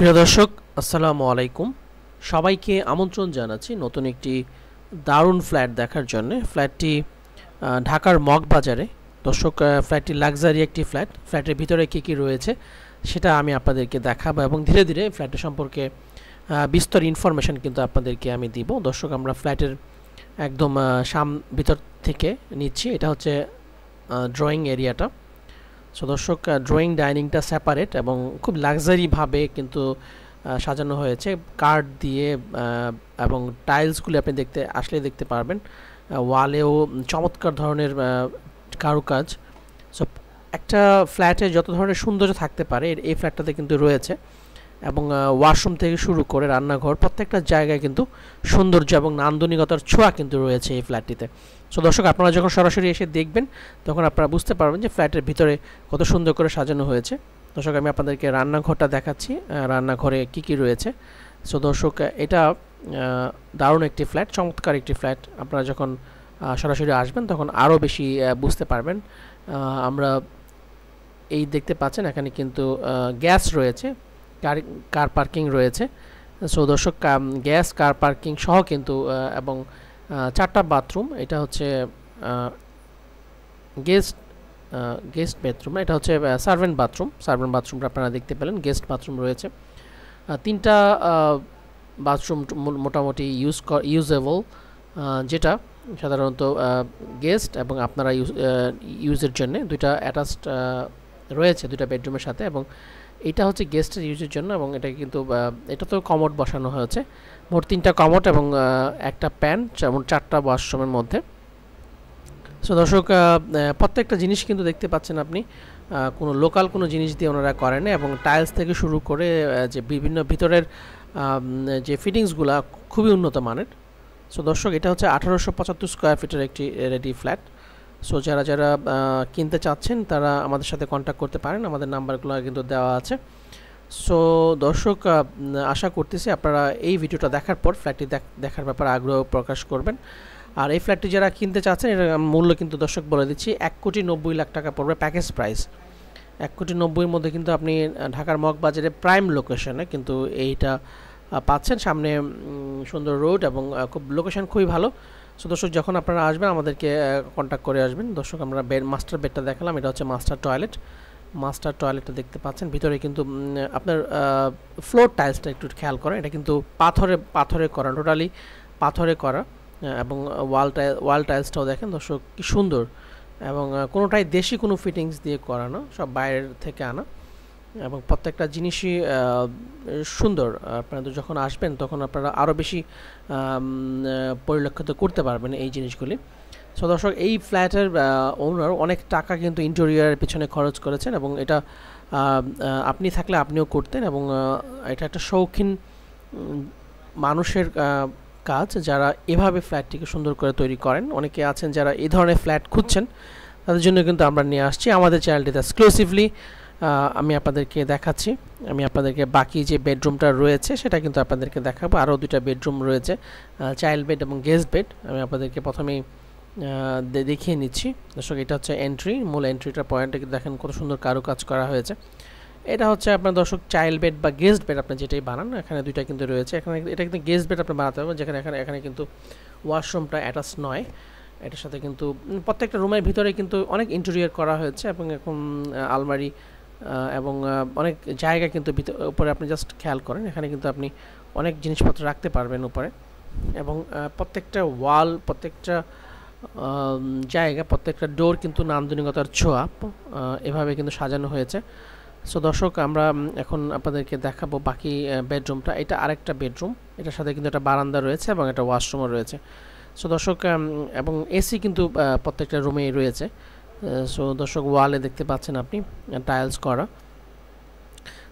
প্রিয় দর্শক আসসালামু আলাইকুম সবাইকে আমন্ত্রণ জানাচ্ছি নতুন একটি দারুণ ফ্ল্যাট দেখার জন্য ফ্ল্যাটটি ঢাকার মগ বাজারে দর্শক ফ্ল্যাটটি লাক্সারি একটি ফ্ল্যাট ফ্ল্যাটের ভিতরে কী কী রয়েছে সেটা আমি আপনাদেরকে দেখাবো এবং ধীরে ধীরে ফ্ল্যাটের সম্পর্কে বিস্তর ইনফরমেশান কিন্তু আপনাদেরকে আমি দিব দর্শক আমরা ফ্ল্যাটের একদম সাম ভিতর থেকে নিচ্ছি এটা হচ্ছে ড্রয়িং এরিয়াটা সো দর্শক ড্রয়িং ডাইনিংটা সেপারেট এবং খুব লাক্সারিভাবে কিন্তু সাজানো হয়েছে কার্ড দিয়ে এবং টাইলসগুলি আপনি দেখতে আসলে দেখতে পারবেন ওয়ালেও চমৎকার ধরনের কারুকাজ সো একটা ফ্ল্যাটে যত ধরনের সৌন্দর্য থাকতে পারে এই ফ্ল্যাটটাতে কিন্তু রয়েছে এবং ওয়াশরুম থেকে শুরু করে রান্নাঘর প্রত্যেকটা জায়গায় কিন্তু সৌন্দর্য এবং নান্দনিকতার ছোঁয়া কিন্তু রয়েছে এই ফ্ল্যাটটিতে সো দর্শক আপনারা যখন সরাসরি এসে দেখবেন তখন আপনারা বুঝতে পারবেন যে ফ্ল্যাটের ভিতরে কত সুন্দর করে সাজানো হয়েছে দর্শক আমি আপনাদেরকে রান্নাঘরটা দেখাচ্ছি রান্নাঘরে কি কি রয়েছে সো দর্শক এটা দারুণ একটি ফ্ল্যাট চমৎকার একটি ফ্ল্যাট আপনারা যখন সরাসরি আসবেন তখন আরও বেশি বুঝতে পারবেন আমরা এই দেখতে পাচ্ছেন এখানে কিন্তু গ্যাস রয়েছে কার কার পার্কিং রয়েছে সো দর্শক গ্যাস কার পার্কিং সহ কিন্তু এবং চারটা বাথরুম এটা হচ্ছে গেস্ট গেস্ট বেডরুম এটা হচ্ছে সার্ভেন্ট বাথরুম সার্ভেন্ট বাথরুমটা আপনারা দেখতে পেলেন গেস্ট বাথরুম রয়েছে তিনটা বাথরুম মোটামুটি ইউজ ইউজেবল যেটা সাধারণত গেস্ট এবং আপনারা ইউজের জন্য দুইটা অ্যাটাচড রয়েছে দুইটা বেডরুমের সাথে এবং এটা হচ্ছে গেস্টের ইউজের জন্য এবং এটা কিন্তু এটা তো কমট বসানো হয়েছে মোট তিনটা কমট এবং একটা প্যান যেমন চারটা ওয়াশরুমের মধ্যে সো দর্শক প্রত্যেকটা জিনিস কিন্তু দেখতে পাচ্ছেন আপনি কোনো লোকাল কোনো জিনিস দিয়ে ওনারা করেন এবং টাইলস থেকে শুরু করে যে বিভিন্ন ভিতরের যে ফিটিংসগুলো খুবই উন্নত মানের সো দর্শক এটা হচ্ছে আঠারোশো পঁচাত্তর স্কোয়ার ফিটের একটি রেডি ফ্ল্যাট সো যারা যারা কিনতে চাচ্ছেন তারা আমাদের সাথে কন্ট্যাক্ট করতে পারেন আমাদের নাম্বারগুলো কিন্তু দেওয়া আছে সো দর্শক আশা করতেছি আপনারা এই ভিডিওটা দেখার পর ফ্ল্যাটটি দেখার ব্যাপারে আগ্রহ প্রকাশ করবেন আর এই ফ্ল্যাটটি যারা কিনতে চাচ্ছেন এর মূল্য কিন্তু দর্শক বলে দিচ্ছি এক কোটি নব্বই লাখ টাকা পড়বে প্যাকেজ প্রাইস এক কোটি নব্বইয়ের মধ্যে কিন্তু আপনি ঢাকার মগবাজারে প্রাইম লোকেশনে কিন্তু এইটা পাচ্ছেন সামনে সুন্দর রোড এবং খুব লোকেশন খুবই ভালো সো দর্শক যখন আপনারা আসবেন আমাদেরকে কন্ট্যাক্ট করে আসবেন দর্শক আমরা বেড মাস্টার বেডটা দেখালাম এটা হচ্ছে মাস্টার টয়লেট মাস্টার টয়লেটটা দেখতে পাচ্ছেন ভিতরে কিন্তু আপনার ফ্লোর টাইলসটা একটু খেয়াল করেন এটা কিন্তু পাথরে পাথরে করা টোটালি পাথরে করা এবং ওয়াল টাইল ওয়াল টাইলসটাও দেখেন দর্শক কী সুন্দর এবং কোনোটাই দেশি কোনো ফিটিংস দিয়ে করা না সব বাইরের থেকে আনা এবং প্রত্যেকটা জিনিসই সুন্দর আপনারা যখন আসবেন তখন আপনারা আরও বেশি পরিলক্ষিত করতে পারবেন এই জিনিসগুলি সো দর্শক এই ফ্ল্যাটের ওনার অনেক টাকা কিন্তু ইন্টেরিয়ারের পিছনে খরচ করেছেন এবং এটা আপনি থাকলে আপনিও করতেন এবং এটা একটা শৌখিন মানুষের কাজ যারা এভাবে ফ্ল্যাটটিকে সুন্দর করে তৈরি করেন অনেকে আছেন যারা এই ধরনের ফ্ল্যাট খুঁজছেন তাদের জন্য কিন্তু আমরা নিয়ে আসছি আমাদের চ্যানেলটিতে এক্সক্লুসিভলি আমি আপনাদেরকে দেখাচ্ছি আমি আপনাদেরকে বাকি যে বেডরুমটা রয়েছে সেটা কিন্তু আপনাদেরকে দেখাবো আরও দুটা বেডরুম রয়েছে চাইল্ড বেড এবং গেস্ট বেড আমি আপনাদেরকে প্রথমেই দেখিয়ে নিচ্ছি দর্শক এটা হচ্ছে এন্ট্রি মূল এন্ট্রিটা পয়েন্টটা কিন্তু দেখেন কত সুন্দর কাজ করা হয়েছে এটা হচ্ছে আপনার দর্শক চাইল্ড বেড বা গেস্ট বেড আপনি যেটাই বানান এখানে দুইটা কিন্তু রয়েছে এখানে এটা কিন্তু গেস্ট বেড আপনি বানাতে পারবেন যেখানে এখানে এখানে কিন্তু ওয়াশরুমটা অ্যাটাচ নয় এটার সাথে কিন্তু প্রত্যেকটা রুমের ভিতরে কিন্তু অনেক ইন্টেরিয়র করা হয়েছে এবং এখন আলমারি এবং অনেক জায়গা কিন্তু উপরে আপনি জাস্ট খেয়াল করেন এখানে কিন্তু আপনি অনেক জিনিসপত্র রাখতে পারবেন উপরে এবং প্রত্যেকটা ওয়াল প্রত্যেকটা জায়গা প্রত্যেকটা ডোর কিন্তু নান্দনিকতার ছোঁয়া এভাবে কিন্তু সাজানো হয়েছে সো দর্শক আমরা এখন আপনাদেরকে দেখাবো বাকি বেডরুমটা এটা আরেকটা বেডরুম এটার সাথে কিন্তু একটা বারান্দা রয়েছে এবং একটা ওয়াশরুমও রয়েছে সো দর্শক এবং এসি কিন্তু প্রত্যেকটা রুমেই রয়েছে সো দর্শক ওয়ালে দেখতে পাচ্ছেন আপনি টাইলস করা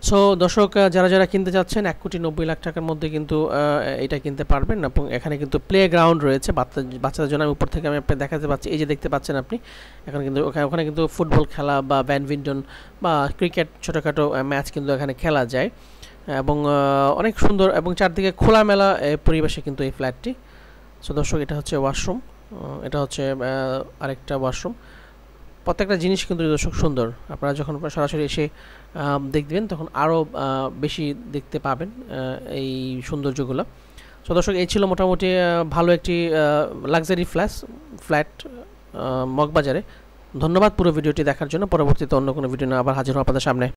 সো দর্শক যারা যারা কিনতে চাচ্ছেন এক কোটি নব্বই লাখ টাকার মধ্যে কিন্তু এটা কিনতে পারবেন এবং এখানে কিন্তু প্লে গ্রাউন্ড রয়েছে বাচ্চাদের জন্য আমি উপর থেকে আমি আপনি দেখাতে পাচ্ছি এই যে দেখতে পাচ্ছেন আপনি এখানে কিন্তু ওখানে কিন্তু ফুটবল খেলা বা ব্যাডমিন্টন বা ক্রিকেট ছোটোখাটো ম্যাচ কিন্তু এখানে খেলা যায় এবং অনেক সুন্দর এবং চারদিকে খোলামেলা পরিবেশে কিন্তু এই ফ্ল্যাটটি সো দর্শক এটা হচ্ছে ওয়াশরুম এটা হচ্ছে আরেকটা ওয়াশরুম প্রত্যেকটা জিনিস কিন্তু দর্শক সুন্দর আপনারা যখন সরাসরি এসে দেখবেন তখন আরও বেশি দেখতে পাবেন এই সৌন্দর্যগুলো সো দর্শক এই ছিল মোটামুটি ভালো একটি লাক্সারি ফ্ল্যাশ ফ্ল্যাট মগবাজারে ধন্যবাদ পুরো ভিডিওটি দেখার জন্য পরবর্তীতে অন্য কোনো ভিডিও নিয়ে আবার হাজির হওয়া আপনাদের সামনে